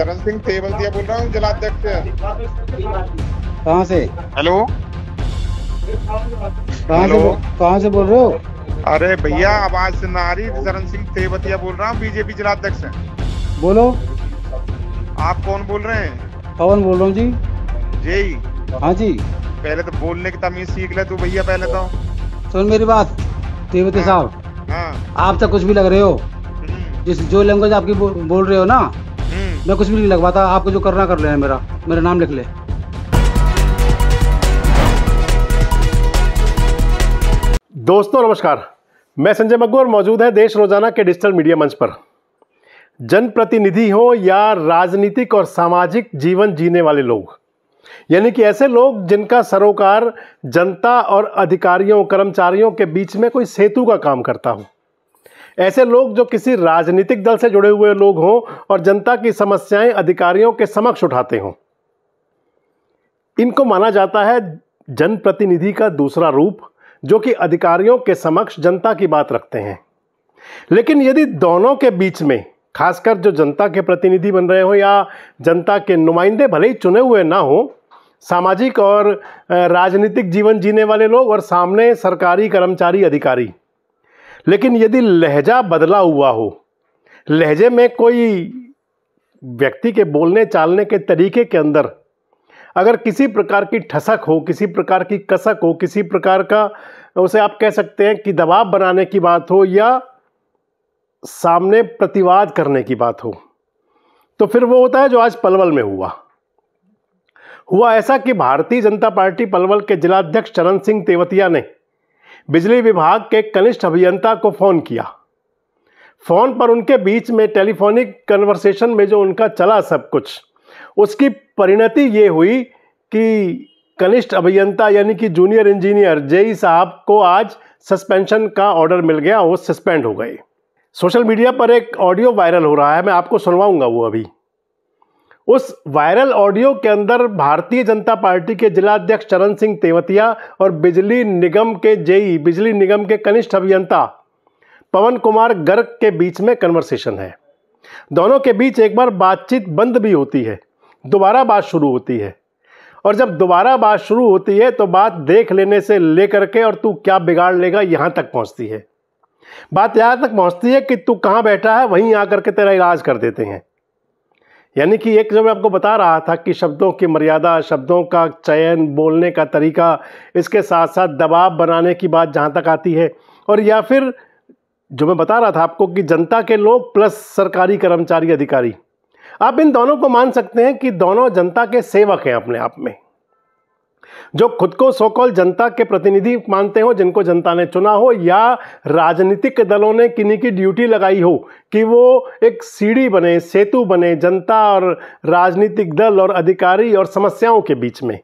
करण सिंह दिया बोल रहा हूँ जिलाध्यक्ष कहाँ से हेलो हेलो कहाँ से बोल रहे हो अरे भैया आवाज से नारी चरण सिंह तेवतिया बोल रहा हूँ बीजेपी जिलाध्यक्ष है बोलो आप कौन बोल रहे हैं पवन बोल रहा हूँ जी जी हाँ जी पहले तो बोलने की तमीज सीख ले तू भैया पहले तो सुन मेरी बात तेवती हाँ। साहब हाँ। आप तो कुछ भी लग रहे हो हम्म। जिस जो लैंग्वेज आपकी बोल रहे हो ना मैं कुछ भी नहीं लगवाता आपको जो करना कर लेना मेरा मेरा नाम लिख ले दोस्तों नमस्कार मैं संजय मग्गू और मौजूद है देश रोजाना के डिजिटल मीडिया मंच पर जनप्रतिनिधि हो या राजनीतिक और सामाजिक जीवन जीने वाले लोग यानी कि ऐसे लोग जिनका सरोकार जनता और अधिकारियों कर्मचारियों के बीच में कोई सेतु का काम करता हो ऐसे लोग जो किसी राजनीतिक दल से जुड़े हुए लोग हों और जनता की समस्याएं अधिकारियों के समक्ष उठाते हों इनको माना जाता है जनप्रतिनिधि का दूसरा रूप जो कि अधिकारियों के समक्ष जनता की बात रखते हैं लेकिन यदि दोनों के बीच में खासकर जो जनता के प्रतिनिधि बन रहे हो या जनता के नुमाइंदे भले ही चुने हुए ना हों सामाजिक और राजनीतिक जीवन जीने वाले लोग और सामने सरकारी कर्मचारी अधिकारी लेकिन यदि लहजा बदला हुआ हो लहजे में कोई व्यक्ति के बोलने चालने के तरीके के अंदर अगर किसी प्रकार की ठसक हो किसी प्रकार की कसक हो किसी प्रकार का उसे आप कह सकते हैं कि दबाव बनाने की बात हो या सामने प्रतिवाद करने की बात हो तो फिर वो होता है जो आज पलवल में हुआ हुआ ऐसा कि भारतीय जनता पार्टी पलवल के जिलाध्यक्ष चरण सिंह तेवतिया ने बिजली विभाग के कनिष्ठ अभियंता को फ़ोन किया फ़ोन पर उनके बीच में टेलीफोनिक कन्वर्सेशन में जो उनका चला सब कुछ उसकी परिणति ये हुई कि कनिष्ठ अभियंता यानी कि जूनियर इंजीनियर जेई साहब को आज सस्पेंशन का ऑर्डर मिल गया वो सस्पेंड हो गए सोशल मीडिया पर एक ऑडियो वायरल हो रहा है मैं आपको सुनवाऊंगा वो अभी उस वायरल ऑडियो के अंदर भारतीय जनता पार्टी के जिलाध्यक्ष चरण सिंह तेवतिया और बिजली निगम के जेई बिजली निगम के कनिष्ठ अभियंता पवन कुमार गर्ग के बीच में कन्वर्सेशन है दोनों के बीच एक बार बातचीत बंद भी होती है दोबारा बात शुरू होती है और जब दोबारा बात शुरू होती है तो बात देख लेने से लेकर के और तू क्या बिगाड़ लेगा यहाँ तक पहुँचती है बात यहाँ तक पहुँचती है कि तू कहाँ बैठा है वहीं आकर के तेरा इलाज कर देते हैं यानी कि एक जो मैं आपको बता रहा था कि शब्दों की मर्यादा शब्दों का चयन बोलने का तरीका इसके साथ साथ दबाव बनाने की बात जहाँ तक आती है और या फिर जो मैं बता रहा था आपको कि जनता के लोग प्लस सरकारी कर्मचारी अधिकारी आप इन दोनों को मान सकते हैं कि दोनों जनता के सेवक हैं अपने आप में जो खुद को सोकॉल जनता के प्रतिनिधि मानते हो जिनको जनता ने चुना हो या राजनीतिक दलों ने किन्हीं की ड्यूटी लगाई हो कि वो एक सीढ़ी बने सेतु बने जनता और राजनीतिक दल और अधिकारी और समस्याओं के बीच में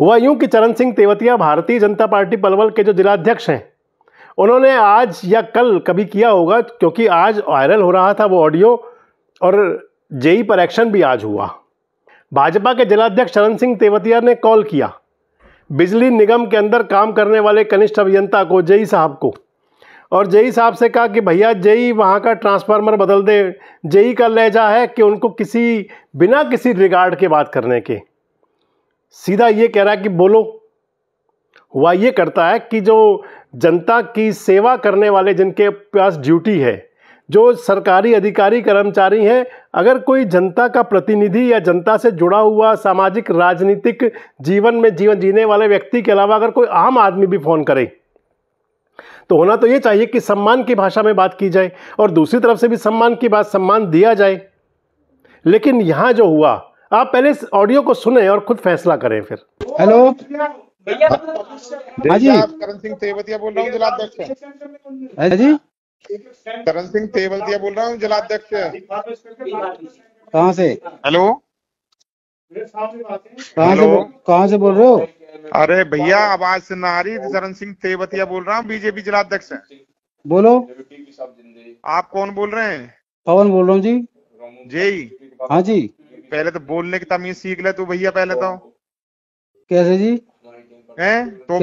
हुआ यूं कि चरण सिंह तेवतिया भारतीय जनता पार्टी पलवल के जो जिलाध्यक्ष हैं उन्होंने आज या कल कभी किया होगा क्योंकि आज वायरल हो रहा था वो ऑडियो और जेई पर एक्शन भी आज हुआ भाजपा के जिलाध्यक्ष शरण सिंह तेवतिया ने कॉल किया बिजली निगम के अंदर काम करने वाले कनिष्ठ अभियंता को जेई साहब को और जेई साहब से कहा कि भैया जेई वहाँ का ट्रांसफार्मर बदल दे जेई का लहजा है कि उनको किसी बिना किसी रिगार्ड के बात करने के सीधा ये कह रहा है कि बोलो हुआ ये करता है कि जो जनता की सेवा करने वाले जिनके पास ड्यूटी है जो सरकारी अधिकारी कर्मचारी हैं अगर कोई जनता का प्रतिनिधि या जनता से जुड़ा हुआ सामाजिक राजनीतिक जीवन में जीवन जीने वाले व्यक्ति के अलावा अगर कोई आम आदमी भी फ़ोन करे तो होना तो ये चाहिए कि सम्मान की भाषा में बात की जाए और दूसरी तरफ से भी सम्मान की बात सम्मान दिया जाए लेकिन यहाँ जो हुआ आप पहले इस ऑडियो को सुने और खुद फैसला करें फिर हेलो भैया हाँ जी करण सिंह तेवतिया बोल रहा हूँ जिला अध्यक्ष करण सिंह दिया बोल रहा हूँ जिलाध्यक्ष कहाँ से हेलो हेलो कहाँ से बोल रहे हो अरे भैया आवाज से ना आ रही करण तो सिंह तेवतिया बोल रहा हूँ बीजेपी जिलाध्यक्ष बोलो आप कौन बोल रहे हैं पवन बोल रहा हूँ जी जी हाँ जी पहले तो बोलने की तमीज सीख ले तू भैया पहले तो कैसे जी हैं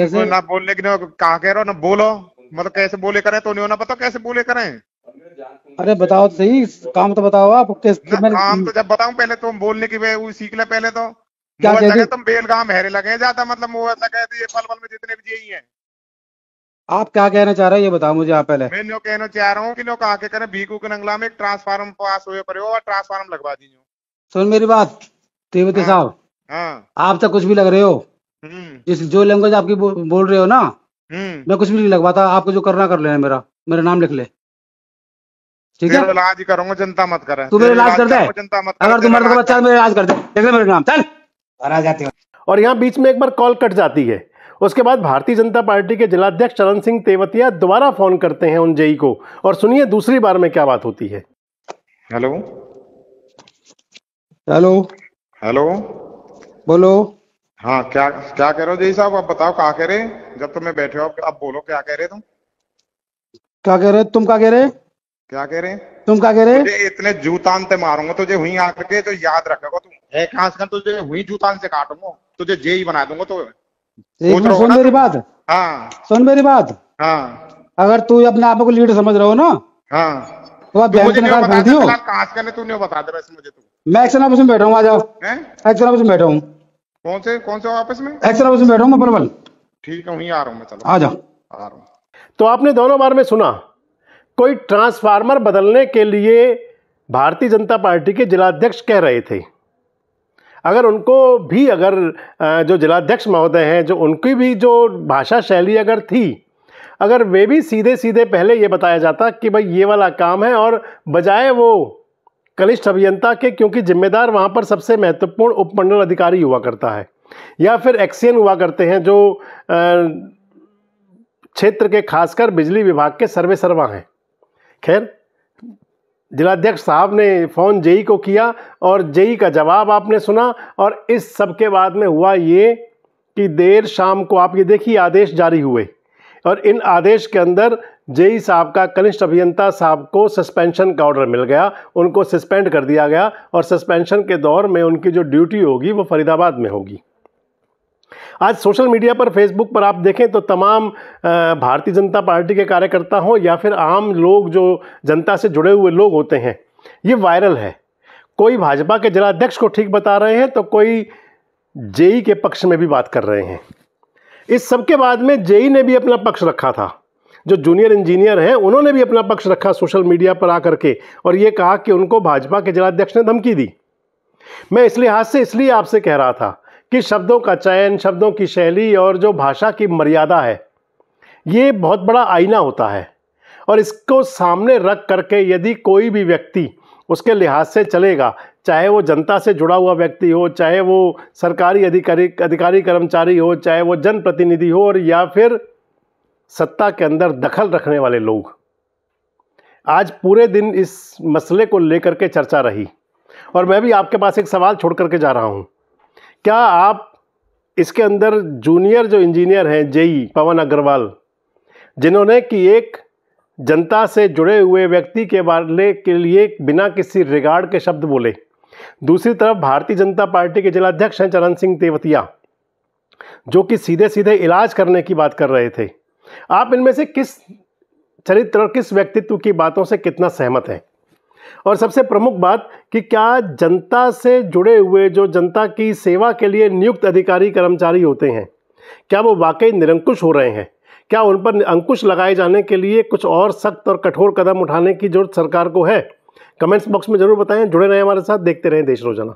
तो ना बोलने की ना कहा कह रहा हो ना बोलो मतलब कैसे बोले करें तो नहीं होना पता कैसे बोले करें अरे बताओ तो सही काम तो बताओ आप किस काम तो जब बताऊं पहले तुम तो बोलने की वो सीख ले पहले तो क्या लगे तुम बेलगाम हेरे लगे ज्यादा मतलब वो ऐसा कहते तो ये पल पल में जितने भी यही है आप क्या कहना चाह रहे हैं ये बताओ मुझे आप पहले मैं लोग कहना चाह रहा हूँ कि लोग आके करें भीकू के नंगला में एक ट्रांसफार्म पास हुए पर और ट्रांसफार्म लगवा दीजिए सुन मेरी बात तेवती हाँ। साहब हाँ। आप तो कुछ भी लग रहे हो जिस हम्म। जो लैंग्वेज आपकी बोल रहे हो ना हम्म। मैं कुछ भी नहीं लगवाता आपको जो करना कर लेना मेरा मेरा नाम लिख ले ठीक है इलाज करूंगा जनता मत करे तू मेरे इलाज कर दे अगर तुम मर्द बच्चा मेरा इलाज कर दे देख ले मेरे नाम चल आ जाते और यहाँ बीच में एक बार कॉल कट जाती है उसके बाद भारतीय जनता पार्टी के जिलाध्यक्ष चरण सिंह तेवतिया दोबारा फोन करते हैं उन जेई को और सुनिए दूसरी बार में क्या बात होती है हेलो हेलो हेलो बोलो हाँ क्या क्या कह रहे हो जय साहब आप बताओ क्या कह रहे जब तुम्हें बैठे हो आप बोलो क्या कह रहे तुम क्या कह रहे तुम क्या कह रहे क्या कह रहे तुम क्या कह रहे तुझे इतने जूतान से मारूंगा तुझे हुई आकर के तो याद रखेगा तुम है कहां से तुझे हुई जूतान से काटूंगा तुझे जे ही बना दूंगा तो सुन मेरी बात हाँ सुन मेरी बात हाँ अगर तू अपने आप को लीडर समझ रहे हो ना हाँ तो आप बैंक बता दे मैं बैठा हूँ आ जाओ एक्शन ऑफिस में बैठा हूँ कौन से कौन से ऑफिस में एक्सरे ऑफिस में बैठा हूँ मैं परवल ठीक है वहीं आ रहा हूँ मैं चलो आ जाओ आ रहा हूँ तो आपने दोनों बार में सुना कोई ट्रांसफार्मर बदलने के लिए भारतीय जनता पार्टी के जिलाध्यक्ष कह रहे थे अगर उनको भी अगर जो जिलाध्यक्ष महोदय हैं जो उनकी भी जो भाषा शैली अगर थी अगर वे भी सीधे सीधे पहले ये बताया जाता कि भाई ये वाला काम है और बजाय वो कनिष्ठ अभियंता के क्योंकि जिम्मेदार वहाँ पर सबसे महत्वपूर्ण उपमंडल अधिकारी हुआ करता है या फिर एक्सियन हुआ करते हैं जो क्षेत्र के खासकर बिजली विभाग के सर्वे सर्वा हैं खैर जिलाध्यक्ष साहब ने फ़ोन जेई को किया और जेई का जवाब आपने सुना और इस सब के बाद में हुआ ये कि देर शाम को आप ये देखिए आदेश जारी हुए और इन आदेश के अंदर जेई साहब का कनिष्ठ अभियंता साहब को सस्पेंशन का ऑर्डर मिल गया उनको सस्पेंड कर दिया गया और सस्पेंशन के दौर में उनकी जो ड्यूटी होगी वो फरीदाबाद में होगी आज सोशल मीडिया पर फेसबुक पर आप देखें तो तमाम भारतीय जनता पार्टी के कार्यकर्ता हों या फिर आम लोग जो जनता से जुड़े हुए लोग होते हैं ये वायरल है कोई भाजपा के जिलाध्यक्ष को ठीक बता रहे हैं तो कोई जेई के पक्ष में भी बात कर रहे हैं इस सब के बाद में जेई ने भी अपना पक्ष रखा था जो जूनियर इंजीनियर हैं उन्होंने भी अपना पक्ष रखा सोशल मीडिया पर आकर के और ये कहा कि उनको भाजपा के जिलाध्यक्ष ने धमकी दी मैं इस लिहाज से इसलिए आपसे कह रहा था कि शब्दों का चयन शब्दों की शैली और जो भाषा की मर्यादा है ये बहुत बड़ा आईना होता है और इसको सामने रख करके यदि कोई भी व्यक्ति उसके लिहाज से चलेगा चाहे वो जनता से जुड़ा हुआ व्यक्ति हो चाहे वो सरकारी अधिकारी अधिकारी कर्मचारी हो चाहे वो जनप्रतिनिधि हो और या फिर सत्ता के अंदर दखल रखने वाले लोग आज पूरे दिन इस मसले को लेकर के चर्चा रही और मैं भी आपके पास एक सवाल छोड़ करके जा रहा हूँ क्या आप इसके अंदर जूनियर जो इंजीनियर हैं जेई पवन अग्रवाल जिन्होंने कि एक जनता से जुड़े हुए व्यक्ति के बारे के लिए बिना किसी रिगार्ड के शब्द बोले दूसरी तरफ भारतीय जनता पार्टी के जिलाध्यक्ष हैं चरण सिंह तेवतिया जो कि सीधे सीधे इलाज करने की बात कर रहे थे आप इनमें से किस चरित्र और किस व्यक्तित्व की बातों से कितना सहमत हैं और सबसे प्रमुख बात कि क्या जनता से जुड़े हुए जो जनता की सेवा के लिए नियुक्त अधिकारी कर्मचारी होते हैं क्या वो वाकई निरंकुश हो रहे हैं क्या उन पर अंकुश लगाए जाने के लिए कुछ और सख्त और कठोर कदम उठाने की जरूरत सरकार को है कमेंट्स बॉक्स में ज़रूर बताएं जुड़े रहें हमारे साथ देखते रहें देश रोजाना